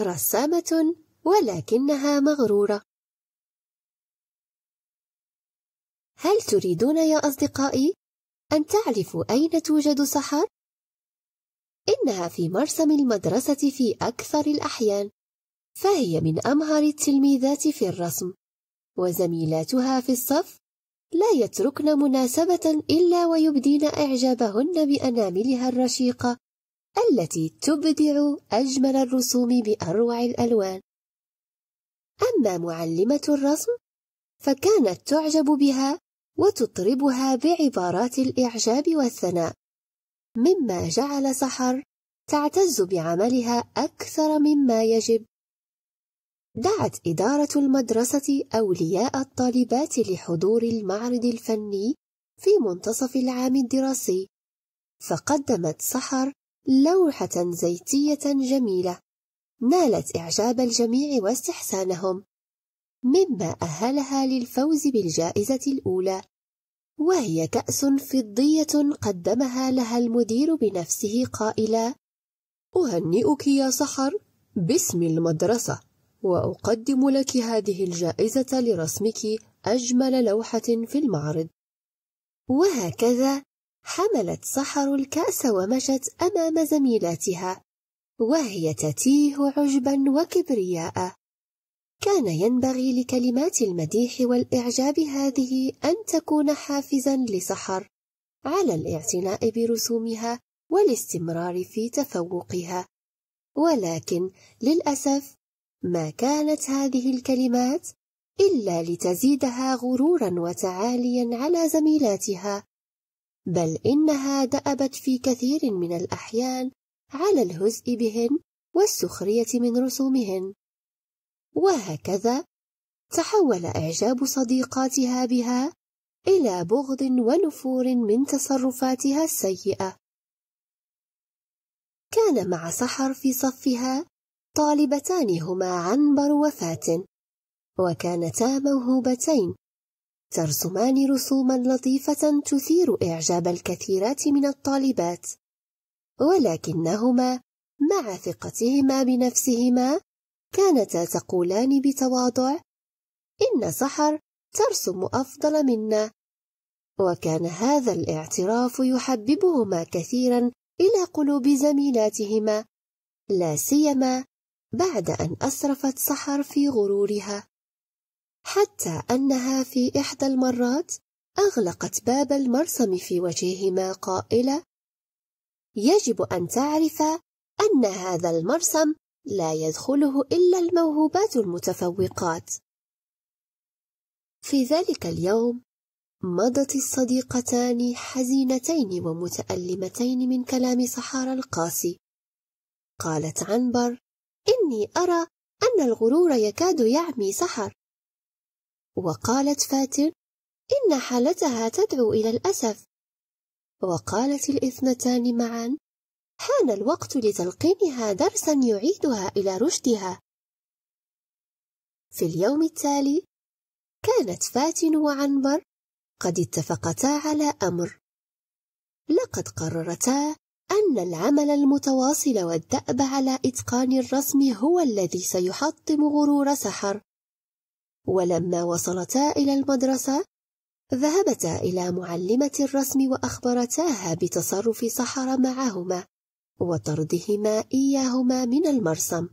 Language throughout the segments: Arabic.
رسامة ولكنها مغرورة هل تريدون يا أصدقائي أن تعرفوا أين توجد سحر؟ إنها في مرسم المدرسة في أكثر الأحيان فهي من أمهر التلميذات في الرسم وزميلاتها في الصف لا يتركن مناسبة إلا ويبدين إعجابهن بأناملها الرشيقة التي تبدع أجمل الرسوم بأروع الألوان أما معلمة الرسم فكانت تعجب بها وتطربها بعبارات الإعجاب والثناء مما جعل سحر تعتز بعملها أكثر مما يجب دعت إدارة المدرسة أولياء الطالبات لحضور المعرض الفني في منتصف العام الدراسي فقدمت سحر لوحة زيتية جميلة نالت إعجاب الجميع واستحسانهم مما أهلها للفوز بالجائزة الأولى وهي كأس فضية قدمها لها المدير بنفسه قائلا أهنئك يا صحر باسم المدرسة وأقدم لك هذه الجائزة لرسمك أجمل لوحة في المعرض وهكذا حملت سحر الكأس ومشت أمام زميلاتها وهي تتيه عجبا وكبرياء كان ينبغي لكلمات المديح والإعجاب هذه أن تكون حافزا لسحر على الاعتناء برسومها والاستمرار في تفوقها ولكن للأسف ما كانت هذه الكلمات إلا لتزيدها غرورا وتعاليا على زميلاتها بل إنها دأبت في كثير من الأحيان على الهزء بهن والسخرية من رسومهن وهكذا تحول إعجاب صديقاتها بها إلى بغض ونفور من تصرفاتها السيئة كان مع سحر في صفها طالبتان هما عنبر وفاتن وكانتا موهوبتين ترسمان رسوما لطيفة تثير إعجاب الكثيرات من الطالبات ولكنهما مع ثقتهما بنفسهما كانتا تقولان بتواضع إن سحر ترسم أفضل منا وكان هذا الاعتراف يحببهما كثيرا إلى قلوب زميلاتهما لا سيما بعد أن أسرفت سحر في غرورها حتى أنها في إحدى المرات أغلقت باب المرسم في وجههما قائلة: يجب أن تعرف أن هذا المرسم لا يدخله إلا الموهوبات المتفوقات. في ذلك اليوم، مضت الصديقتان حزينتين ومتألمتين من كلام صحارى القاسي. قالت عنبر: إني أرى أن الغرور يكاد يعمي سحر وقالت فاتن إن حالتها تدعو إلى الأسف وقالت الاثنتان معا حان الوقت لتلقينها درسا يعيدها إلى رشدها في اليوم التالي كانت فاتن وعنبر قد اتفقتا على أمر لقد قررتا أن العمل المتواصل والدأب على إتقان الرسم هو الذي سيحطم غرور سحر ولما وصلتا إلى المدرسة ذهبتا إلى معلمة الرسم وأخبرتاها بتصرف سحر معهما وطردهما إياهما من المرسم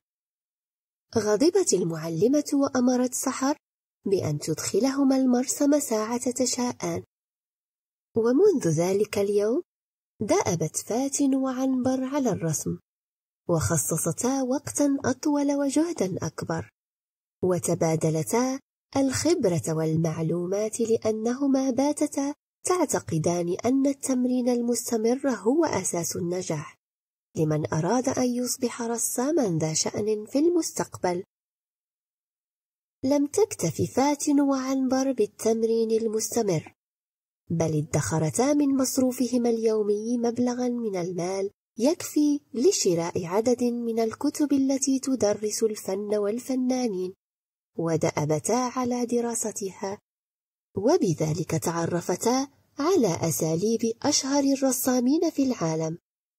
غضبت المعلمة وأمرت سحر بأن تدخلهما المرسم ساعة تشاءان ومنذ ذلك اليوم دأبت فاتن وعنبر على الرسم وخصصتا وقتا أطول وجهدا أكبر وتبادلتا الخبرة والمعلومات لأنهما باتتا تعتقدان أن التمرين المستمر هو أساس النجاح لمن أراد أن يصبح رساما ذا شأن في المستقبل لم تكتف فاتن وعنبر بالتمرين المستمر بل ادخرتا من مصروفهما اليومي مبلغا من المال يكفي لشراء عدد من الكتب التي تدرس الفن والفنانين ودأبتا على دراستها وبذلك تعرفتا على أساليب أشهر الرسامين في العالم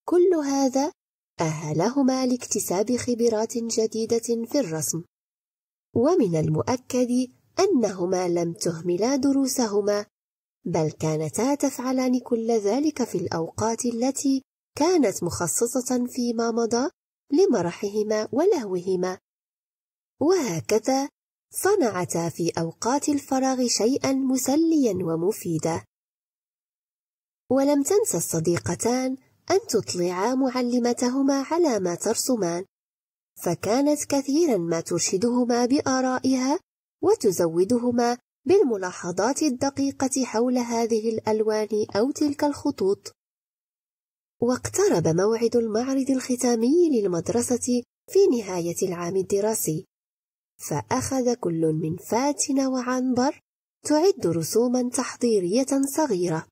كل هذا أهلهما لاكتساب خبرات جديدة في الرسم ومن المؤكد أنهما لم تهملا دروسهما بل كانتا تفعلان كل ذلك في الأوقات التي كانت مخصصة فيما مضى لمرحهما ولهوهما وهكذا صنعتا في أوقات الفراغ شيئا مسليا ومفيدا ولم تنس الصديقتان أن تطلعا معلمتهما على ما ترسمان فكانت كثيرا ما ترشدهما بآرائها وتزودهما بالملاحظات الدقيقة حول هذه الألوان أو تلك الخطوط واقترب موعد المعرض الختامي للمدرسة في نهاية العام الدراسي فأخذ كل من فاتن وعنبر تعد رسوما تحضيرية صغيرة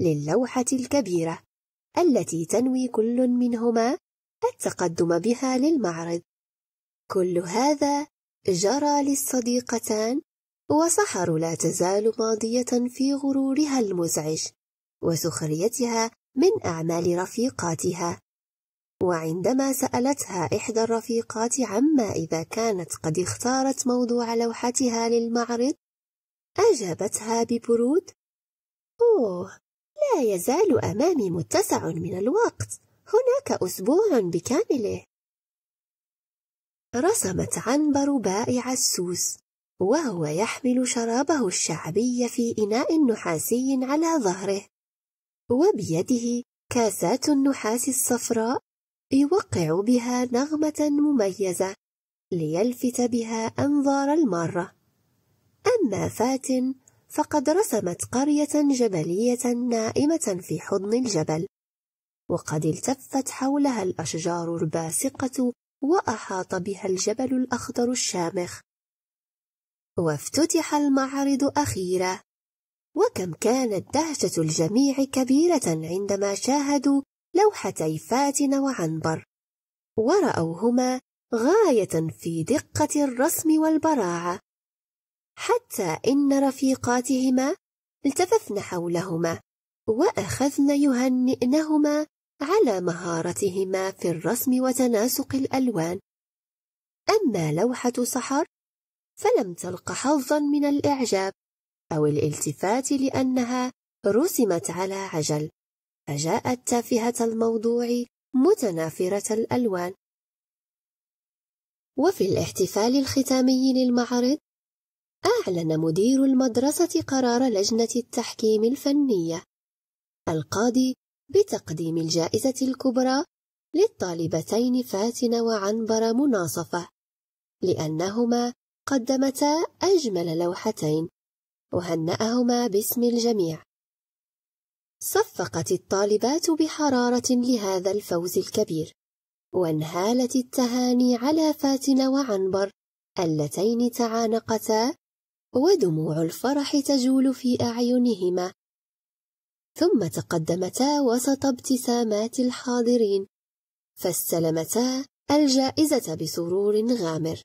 للوحة الكبيرة التي تنوي كل منهما التقدم بها للمعرض كل هذا جرى للصديقتان وسحر لا تزال ماضية في غرورها المزعج وسخريتها من أعمال رفيقاتها وعندما سألتها إحدى الرفيقات عما إذا كانت قد اختارت موضوع لوحتها للمعرض أجابتها ببرود أوه لا يزال أمامي متسع من الوقت هناك أسبوع بكامله رسمت عنبر بائع السوس وهو يحمل شرابه الشعبي في إناء نحاسي على ظهره وبيده كاسات النحاس الصفراء يوقع بها نغمة مميزة ليلفت بها أنظار المارة أما فاتن فقد رسمت قرية جبلية نائمة في حضن الجبل وقد التفت حولها الأشجار الباسقة وأحاط بها الجبل الأخضر الشامخ وافتتح المعرض أخيرا وكم كانت دهشة الجميع كبيرة عندما شاهدوا لوحتي فاتن وعنبر ورأوهما غاية في دقة الرسم والبراعة حتى إن رفيقاتهما التففن حولهما وأخذن يهنئنهما على مهارتهما في الرسم وتناسق الألوان أما لوحة سحر فلم تلق حظا من الإعجاب أو الالتفات لأنها رسمت على عجل فجاءت تافهة الموضوع متنافرة الألوان وفي الاحتفال الختامي للمعرض أعلن مدير المدرسة قرار لجنة التحكيم الفنية القاضي بتقديم الجائزة الكبرى للطالبتين فاتن وعنبر مناصفة لأنهما قدمتا أجمل لوحتين وهنأهما باسم الجميع صفقت الطالبات بحرارة لهذا الفوز الكبير وانهالت التهاني على فاتن وعنبر اللتين تعانقتا ودموع الفرح تجول في أعينهما ثم تقدمتا وسط ابتسامات الحاضرين فاستلمتا الجائزة بسرور غامر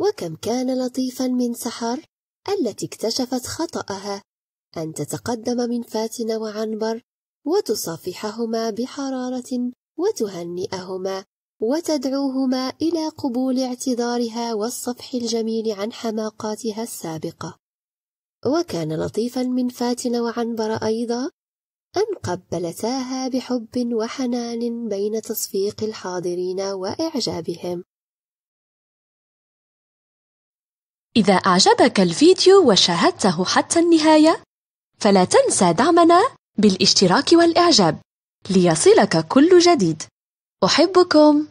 وكم كان لطيفا من سحر التي اكتشفت خطأها أن تتقدم من فاتن وعنبر وتصافحهما بحرارة وتهنئهما وتدعوهما إلى قبول اعتذارها والصفح الجميل عن حماقاتها السابقة وكان لطيفا من فاتن وعنبر أيضا أن قبلتاها بحب وحنان بين تصفيق الحاضرين وإعجابهم إذا أعجبك الفيديو وشاهدته حتى النهاية فلا تنسى دعمنا بالاشتراك والإعجاب ليصلك كل جديد أحبكم